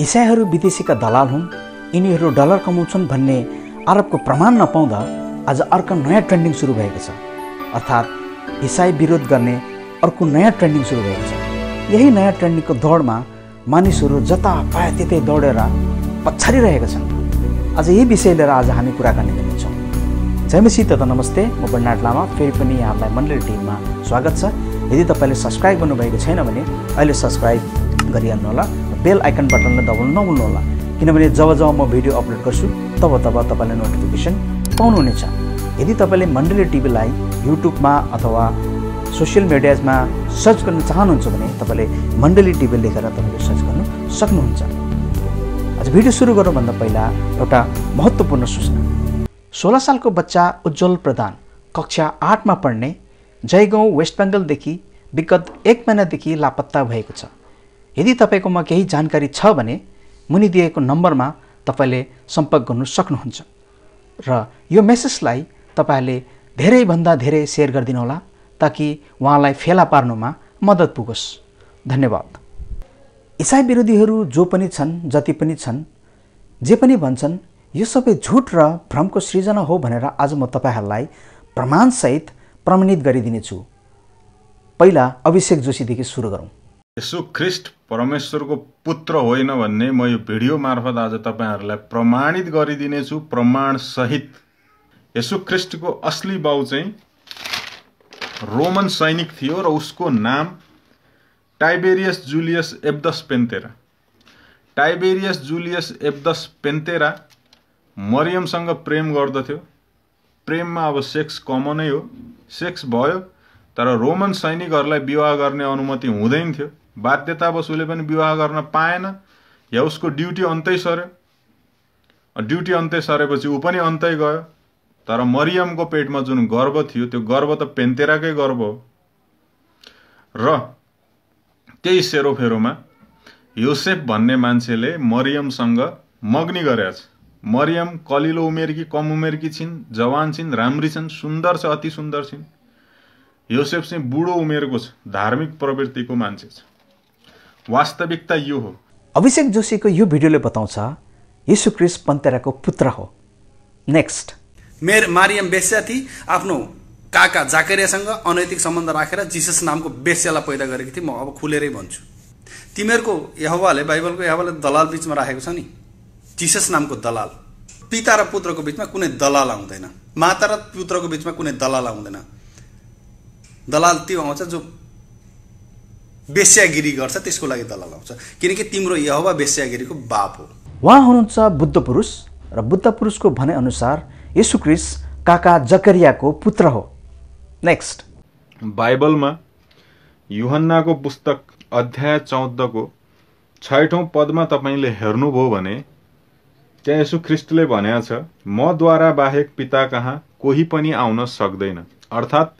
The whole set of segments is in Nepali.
इसाईहरू विदेशीका दलाल हुन् यिनीहरू डलर कमाउँछन् भन्ने आरोपको प्रमाण नपाउँदा आज अर्को नयाँ ट्रेन्डिङ सुरु भएको छ अर्थात् इसाई विरोध गर्ने अर्को नयाँ ट्रेन्डिङ सुरु भएको छ यही नयाँ ट्रेन्डिङको दौडमा मानिसहरू जता पाए त्यतै दौडेर पछारिरहेका छन् आज यही विषय लिएर आज हामी कुरा गर्ने गर्नेछौँ जयमसी तथा नमस्ते म बन्नाट लामा फेरि पनि यहाँलाई मण्डल टिममा स्वागत छ यदि तपाईँले सब्सक्राइब गर्नुभएको छैन भने अहिले सब्सक्राइब गरिहाल्नु होला बेल आइकन बटनलाई दबाउनु नभुल्नुहोला किनभने जब जब म भिडियो अपलोड गर्छु तब तब तपाईँले नोटिफिकेसन पाउनुहुनेछ यदि तपाईँले मण्डली टिभीलाई युट्युबमा अथवा सोसियल मिडियामा सर्च गर्न चाहनुहुन्छ भने तपाईँले मण्डली टिभी लेखेर तपाईँले सर्च गर्न सक्नुहुन्छ आज भिडियो सुरु गर्नुभन्दा पहिला एउटा महत्त्वपूर्ण सूचना सोह्र सालको बच्चा उज्जवल प्रधान कक्षा आठमा पढ्ने जयगाउँ वेस्ट बेङ्गलदेखि विगत एक महिनादेखि लापत्ता भएको छ यदि तपाईँकोमा केही जानकारी छ भने मुनि दिएको नम्बरमा तपाईँले सम्पर्क गर्नु सक्नुहुन्छ र यो मेसेजलाई तपाईँहरूले धेरैभन्दा धेरै सेयर गरिदिनुहोला ताकि उहाँलाई फेला पार्नुमा मद्दत पुगोस् धन्यवाद इसाई विरोधीहरू जो पनि छन् जति पनि छन् जे पनि भन्छन् यो सबै झुट र भ्रमको सृजना हो भनेर आज म तपाईँहरूलाई प्रमाणसहित प्रमाणित गरिदिनेछु पहिला अभिषेक जोशीदेखि सुरु गरौँ ख्रिस्ट परमेश्वरको पुत्र होइन भन्ने म यो भिडियो मार्फत आज तपाईँहरूलाई प्रमाणित गरिदिनेछु प्रमाणसहित ख्रिस्टको असली बाउ चाहिँ रोमन सैनिक थियो र उसको नाम Tiberius Julius Abdes Pantera Tiberius Julius Abdes Pantera मरियमसँग प्रेम गर्दथ्यो प्रेममा अब सेक्स कमनै हो सेक्स भयो तर रोमन सैनिकहरूलाई विवाह गर्ने अनुमति हुँदैन थियो उसले पनि विवाह गर्न पाएन या उसको ड्युटी अन्तै सर्यो ड्युटी अन्तै सरेपछि ऊ पनि अन्तै गयो तर मरियमको पेटमा जुन गर्व थियो त्यो गर्व त पेन्तेराकै गर्व हो र त्यही सेरोफेरोमा युसेफ भन्ने मान्छेले मरियमसँग मग्नी छ मरियम कलिलो उमेरकी कम उमेरकी छिन् जवान छिन् राम्री छिन् सुन्दर छ अति सुन्दर छिन् युसेफ चाहिँ बुढो उमेरको छ धार्मिक प्रवृत्तिको मान्छे छ वास्तविकता यो हो अभिषेक जोशीको यो भिडियोले बताउँछ यीशु क्रिस पन्तेराको पुत्र हो नेक्स्ट मेर मारियम बेस्याथी आफ्नो काका जाकरियासँग अनैतिक सम्बन्ध राखेर रा, जिसस नामको बेस्यालाई पैदा गरेकी थिएँ म अब खुलेरै भन्छु तिमीहरूको यहवाले बाइबलको यहवाले दलाल बिचमा राखेको छ नि जिसस नामको दलाल पिता र पुत्रको बिचमा कुनै दलाल आउँदैन माता र पुत्रको बिचमा कुनै दलाल आउँदैन दलाल त्यो आउँछ जो बेस्यागिरी गर्छ त्यसको लागि तल लाउँछ किनकि तिम्रो यहोवा बेस्यागिरीको बाप हो उहाँ हुनुहुन्छ बुद्ध पुरुष र बुद्ध पुरुषको भनेअनुसार यसुक्रिस काका जकरियाको पुत्र हो नेक्स्ट बाइबलमा युहन्नाको पुस्तक अध्याय चौधको छैठौँ पदमा तपाईँले हेर्नुभयो भने त्यहाँ यसो ख्रिस्टले भनेको छ मद्वारा बाहेक पिता कहाँ कोही पनि आउन सक्दैन अर्थात्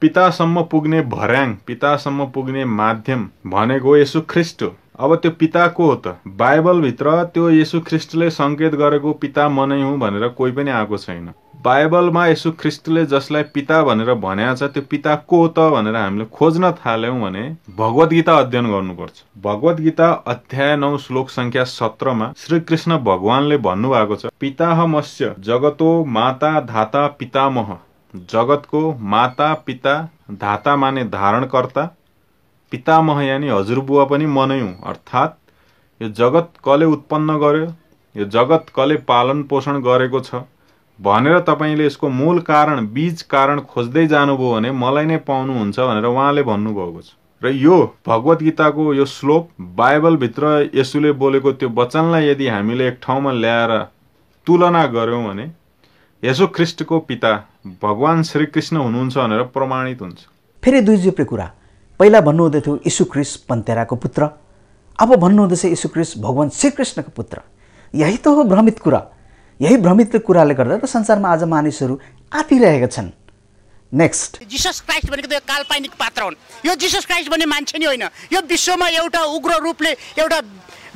पितासम्म पुग्ने भर्याङ पितासम्म पुग्ने माध्यम भनेको यसु ख्रिस्ट अब त्यो पिता को हो त बाइबलभित्र त्यो यसु ख्रिस्टले सङ्केत गरेको पिता म नै हुँ भनेर कोही पनि आएको छैन बाइबलमा यसु ख्रिस्टले जसलाई पिता भनेर भन्या छ त्यो पिता को हो त भनेर हामीले खोज्न थाल्यौँ भने भगवत गीता अध्ययन गर्नुपर्छ भगवत गीता अध्याय नौ श्लोक सङ्ख्या सत्रमा श्रीकृष्ण भगवानले भन्नुभएको छ पिताह मत्स्य जगतो माता धाता पितामह जगतको माता पिता धाता माने धारणकर्ता पितामह यानि हजुरबुवा पनि मनै हुँ अर्थात् यो जगत कसले उत्पन्न गर्यो यो जगत कसले पालन पोषण गरेको छ भनेर तपाईँले यसको मूल कारण बीज कारण खोज्दै जानुभयो भने मलाई नै पाउनुहुन्छ भनेर उहाँले भन्नुभएको छ र यो भगवद् गीताको यो श्लोक बाइबलभित्र यसुले बोलेको त्यो वचनलाई यदि हामीले एक ठाउँमा ल्याएर तुलना गऱ्यौँ भने यसो ख्रिस्टको पिता भगवान् श्रीकृष्ण हुनुहुन्छ भनेर प्रमाणित हुन्छ फेरि दुईज्योप्रे कुरा पहिला भन्नुहुँदै थियो यीशु क्रिस पन्तेराको पुत्र अब भन्नुहुँदैछ यीशु क्रिस भगवान् श्रीकृष्णको पुत्र यही त हो भ्रमित कुरा यही भ्रमित कुराले गर्दा त संसारमा आज मानिसहरू आतिरहेका छन् नेक्स्ट जिसस क्राइस्ट भनेको त यो काल्पनिक पात्र हुन् यो जिसस क्राइस्ट भन्ने मान्छे नै होइन यो विश्वमा एउटा उग्र रूपले एउटा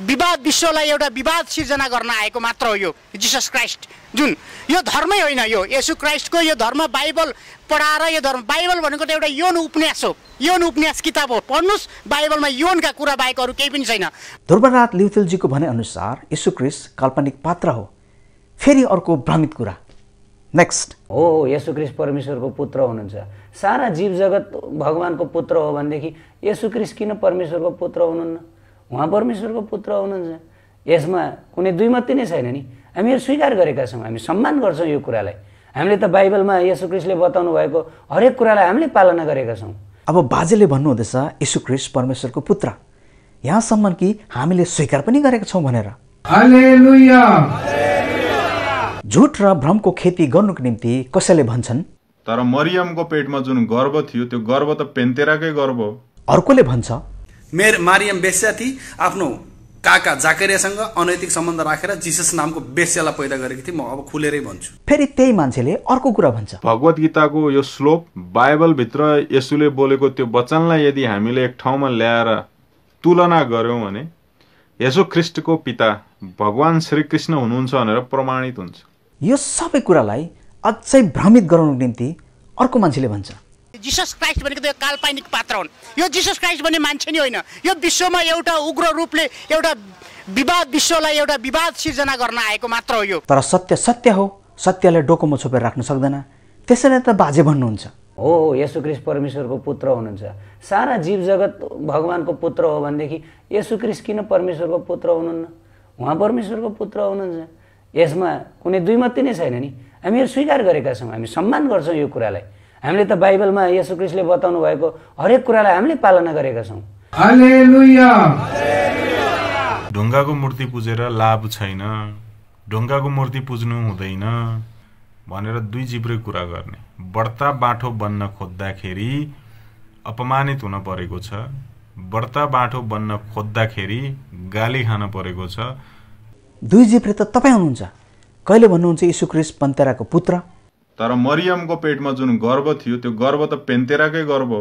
विवाद विश्वलाई एउटा विवाद सिर्जना गर्न आएको मात्र हो यो जिसस क्राइस्ट जुन यो धर्मै होइन यो यसु क्राइस्टको यो धर्म बाइबल पढाएर यो धर्म बाइबल भनेको त एउटा यौन उपन्यास हो यौन उपन्यास किताब हो पढ्नुहोस् बाइबलमा यौनका कुरा बाहेक अरू केही पनि छैन ध्रुवनाथ लिउथेलजीको अनुसार यसु क्रिस्ट काल्पनिक पात्र हो फेरि अर्को भ्रमित कुरा नेक्स्ट हो यसु क्रिस्ट परमेश्वरको पुत्र हुनुहुन्छ सारा जीव जगत भगवानको पुत्र हो भनेदेखि क्रिस किन परमेश्वरको पुत्र हुनुहुन्न उहाँ परमेश्वरको पुत्र हुनुहुन्छ यसमा कुनै दुई मात्रै नै छैन नि हामीहरू स्वीकार गरेका छौँ हामी सम्मान गर्छौँ यो कुरालाई हामीले त बाइबलमा यसु क्रिस्टले बताउनु भएको हरेक कुरालाई हामीले पालना गरेका छौँ अब बाजेले भन्नुहुँदैछ यसु क्रिस्ट परमेश्वरको पुत्र यहाँसम्म कि हामीले स्वीकार पनि गरेका छौँ भनेर झुट र भ्रमको खेती गर्नुको निम्ति कसैले भन्छन् तर मरियमको पेटमा जुन गर्व थियो त्यो गर्व त पेन्तेराकै गर्व हो अर्कोले भन्छ मेर मारियम बेस्याथी आफ्नो काका जाकरियासँग अनैतिक सम्बन्ध राखेर जिसस नामको बेस्यालाई पैदा गरेकी थिए म अब खुलेरै भन्छु फेरि त्यही मान्छेले अर्को कुरा भन्छ भगवत गीताको यो श्लोक बाइबलभित्र यसुले बोलेको त्यो वचनलाई यदि हामीले एक ठाउँमा ल्याएर तुलना गऱ्यौँ भने यसो ख्रिस्टको पिता भगवान् श्रीकृष्ण हुनुहुन्छ भनेर प्रमाणित हुन्छ यो सबै कुरालाई अझै भ्रमित गराउनको निम्ति अर्को मान्छेले भन्छ जिसस क्राइस्ट भनेको त यो काल्पनिक पात्र हुन् यो जिसस क्राइस्ट भन्ने मान्छे नै होइन यो विश्वमा एउटा उग्र रूपले एउटा विवाद विश्वलाई एउटा विवाद सिर्जना गर्न आएको मात्र हो यो तर सत्य सत्य हो सत्यलाई डोकोमा छोपेर राख्न सक्दैन त्यसैले त बाजे भन्नुहुन्छ हो यसु क्रिस परमेश्वरको पुत्र हुनुहुन्छ सारा जीव जगत भगवान्को पुत्र हो भनेदेखि यसु क्रिस किन परमेश्वरको पुत्र हुनुहुन्न उहाँ परमेश्वरको पुत्र हुनुहुन्छ यसमा कुनै दुई मात्रै नै छैन नि हामीहरू स्वीकार गरेका छौँ हामी सम्मान गर्छौँ यो कुरालाई हामीले त बाइबलमा यसु क्रिस्टले बताउनु भएको हरेक कुरालाई हामीले पालना गरेका छौँ ढुङ्गाको मूर्ति पुजेर लाभ छैन ढुङ्गाको मूर्ति पुज्नु हुँदैन भनेर दुई जिब्रै कुरा गर्ने बढ्ता बाठो बन्न खोज्दाखेरि अपमानित हुन परेको छ बढ्ता बाठो बन्न खोज्दाखेरि गाली खान परेको छ दुई जिब्रे त तपाईँ हुनुहुन्छ कहिले भन्नुहुन्छ यीशु क्रिस पन्तेराको पुत्र तर मरियमको पेटमा जुन गर्व थियो त्यो गर्व त पेन्तेराकै गर्व हो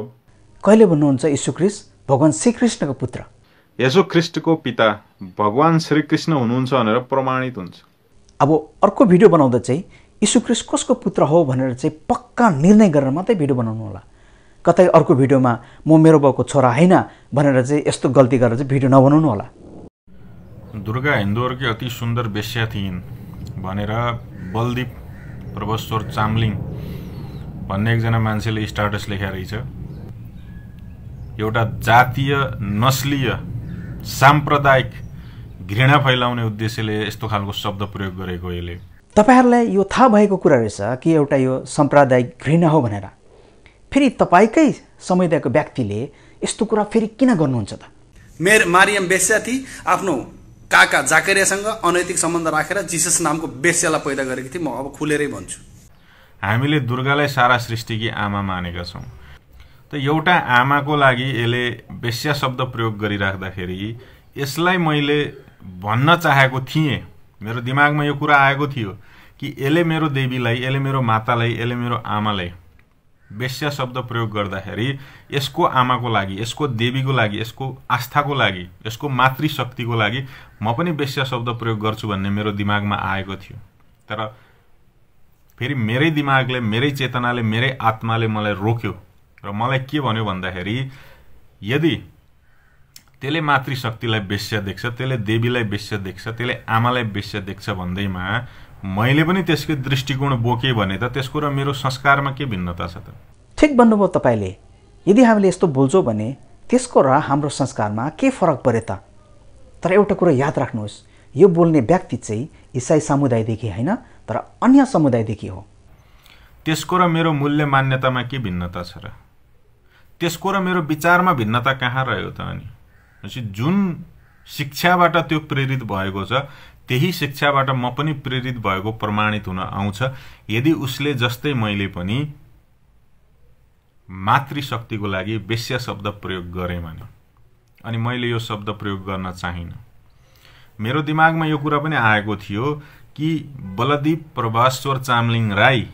कहिले भन्नुहुन्छ यशुख्रिस्ट भगवान् श्रीकृष्णको पुत्र ख्रिस्टको पिता भगवान् श्रीकृष्ण हुनुहुन्छ भनेर प्रमाणित हुन्छ अब अर्को भिडियो बनाउँदा चाहिँ यीशुख्रिस्ट कसको पुत्र हो भनेर चाहिँ पक्का निर्णय गरेर मात्रै भिडियो बनाउनु होला कतै अर्को भिडियोमा म मेरो बाउको छोरा होइन भनेर चाहिँ यस्तो गल्ती गरेर चाहिँ भिडियो नबनाउनु होला दुर्गा हिन्दूहरूकै अति सुन्दर बेस्या थिइन् भनेर बलदीप प्रभस्वर चामलिङ भन्ने एकजना मान्छेले स्टाटस लेखा रहेछ एउटा जातीय नस्लीय साम्प्रदायिक घृणा फैलाउने उद्देश्यले यस्तो खालको शब्द प्रयोग गरेको यसले तपाईँहरूलाई यो थाहा भएको कुरा रहेछ कि एउटा यो साम्प्रदायिक घृणा हो भनेर फेरि तपाईँकै समुदायको व्यक्तिले यस्तो कुरा फेरि किन गर्नुहुन्छ त मेर मारियम बेस्याथी आफ्नो काका जाकरियासँग अनैतिक सम्बन्ध राखेर जिसस नामको बेस्यालाई पैदा गरेकी थिएँ म अब खुलेरै भन्छु हामीले दुर्गालाई सारा सृष्टिकी आमा मानेका छौँ त एउटा आमाको लागि यसले बेस्या शब्द प्रयोग गरिराख्दाखेरि यसलाई मैले भन्न चाहेको थिएँ मेरो दिमागमा यो कुरा आएको थियो कि यसले मेरो देवीलाई यसले मेरो मातालाई यसले मेरो आमालाई वेश्या शब्द प्रयोग गर्दाखेरि यसको आमाको लागि यसको देवीको लागि यसको आस्थाको लागि यसको मातृशक्तिको लागि म पनि वेश्या शब्द प्रयोग गर्छु भन्ने मेरो दिमागमा आएको थियो तर फेरि मेरै दिमागले मेरै चेतनाले मेरै आत्माले मलाई रोक्यो र मलाई के भन्यो भन्दाखेरि यदि त्यसले मातृशक्तिलाई बेस्य देख्छ त्यसले देवीलाई बेस्य देख्छ त्यसले आमालाई बेस्य देख्छ भन्दैमा मैले पनि त्यसको दृष्टिकोण बोकेँ भने त त्यसको र मेरो संस्कारमा के भिन्नता छ त ठिक भन्नुभयो तपाईँले यदि हामीले यस्तो बोल्छौँ भने त्यसको र हाम्रो संस्कारमा के फरक परे त तर एउटा कुरो याद राख्नुहोस् यो बोल्ने व्यक्ति चाहिँ इसाई समुदायदेखि होइन तर अन्य समुदायदेखि हो त्यसको र मेरो मूल्य मान्यतामा के भिन्नता छ र त्यसको र मेरो विचारमा भिन्नता कहाँ रह्यो त अनि जुन शिक्षाबाट त्यो प्रेरित भएको छ त्यही शिक्षाबाट म पनि प्रेरित भएको प्रमाणित हुन आउँछ यदि उसले जस्तै मैले पनि मातृशक्तिको लागि बेस्या शब्द प्रयोग गरेँ भने अनि मैले यो शब्द प्रयोग गर्न चाहिँ मेरो दिमागमा यो कुरा पनि आएको थियो कि बलदीप प्रभाश्वर चामलिङ राई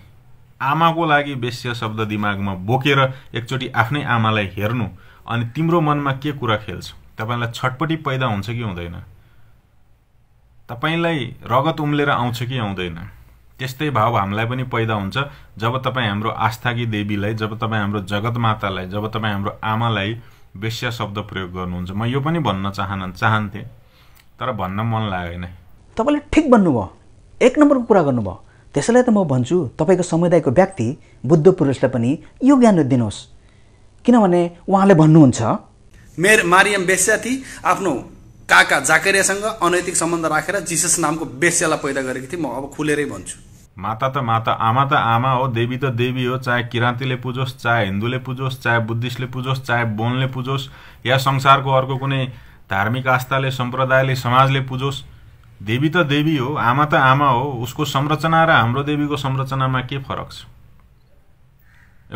आमाको लागि बेस्या शब्द दिमागमा बोकेर एकचोटि आफ्नै आमालाई हेर्नु अनि तिम्रो मनमा के कुरा खेल्छ तपाईँलाई छटपटी पैदा हुन्छ कि हुँदैन तपाईँलाई रगत उम्लेर आउँछ कि आउँदैन त्यस्तै भाव हामीलाई पनि पैदा हुन्छ जब तपाईँ हाम्रो आस्थाकी देवीलाई जब तपाईँ हाम्रो जगत मातालाई जब तपाईँ हाम्रो आमालाई बेस्या शब्द प्रयोग गर्नुहुन्छ म यो पनि भन्न चाहन चाहन्थेँ तर भन्न मन लागेन तपाईँले ठिक भन्नुभयो एक नम्बरको कुरा गर्नुभयो त्यसैलाई त म भन्छु तपाईँको समुदायको व्यक्ति बुद्ध पुरुषलाई पनि यो ज्ञान दिनुहोस् किनभने उहाँले भन्नुहुन्छ मेरो मारियम बेस्या थिए आफ्नो काका जाकरियासँग अनैतिक सम्बन्ध राखेर जिसस नामको बेस्यालाई पैदा गरेको थिएँ म अब खुलेरै भन्छु माता त माता आमा त आमा हो देवी त देवी हो चाहे किराँतीले पुजोस् चाहे हिन्दूले पुजोस् चाहे बुद्धिस्टले पुजोस् चाहे बोनले पुजोस् या संसारको अर्को कुनै धार्मिक आस्थाले सम्प्रदायले समाजले पुजोस् देवी त देवी हो आमा त आमा हो उसको संरचना र हाम्रो देवीको संरचनामा के फरक छ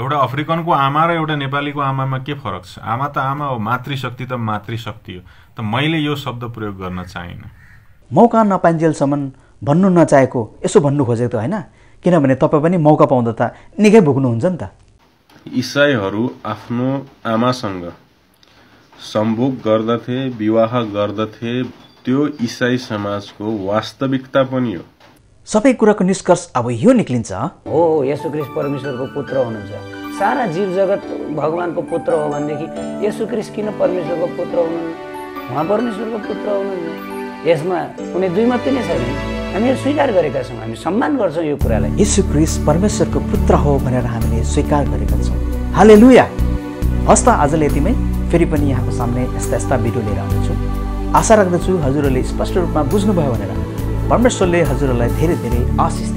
एउटा अफ्रिकनको आमा र एउटा नेपालीको आमामा के फरक छ आमा त आमा हो मातृशक्ति त मातृशक्ति हो त मैले यो शब्द प्रयोग गर्न चाहिनँ मौका नपाइन्जेलसम्म भन्नु नचाहेको यसो भन्नु खोजेको त होइन किनभने तपाईँ पनि मौका पाउँदा त निकै भोग्नुहुन्छ नि त इसाईहरू आफ्नो आमासँग सम्भोग गर्दथे विवाह गर्दथे त्यो इसाई समाजको वास्तविकता पनि हो सबै कुराको निष्कर्ष अब यो निक्लिन्छ हो यसु क्रिस परमेश्वरको पुत्र हुनुहुन्छ सारा जीव जगत भगवान्को पुत्र हो भनेदेखि यसु क्रिस किन परमेश्वरको पुत्र हुनुहुन्छ उहाँ परमेश्वरको पुत्र हुनुहुन्छ यसमा कुनै दुई मात्रै नै छैन हामीले स्वीकार गरेका छौँ हामी सम्मान गर्छौँ यो कुरालाई यसु क्रिस परमेश्वरको पुत्र हो भनेर हामीले स्वीकार गरेका छौँ हाले लुया हस् त आजले यतिमै फेरि पनि यहाँको सामने यस्ता यस्ता भिडियो लिएर आउनेछु आशा राख्दछु हजुरहरूले स्पष्ट रूपमा बुझ्नुभयो भनेर परमेश्वरले हजुरहरूलाई धेरै धेरै आशिष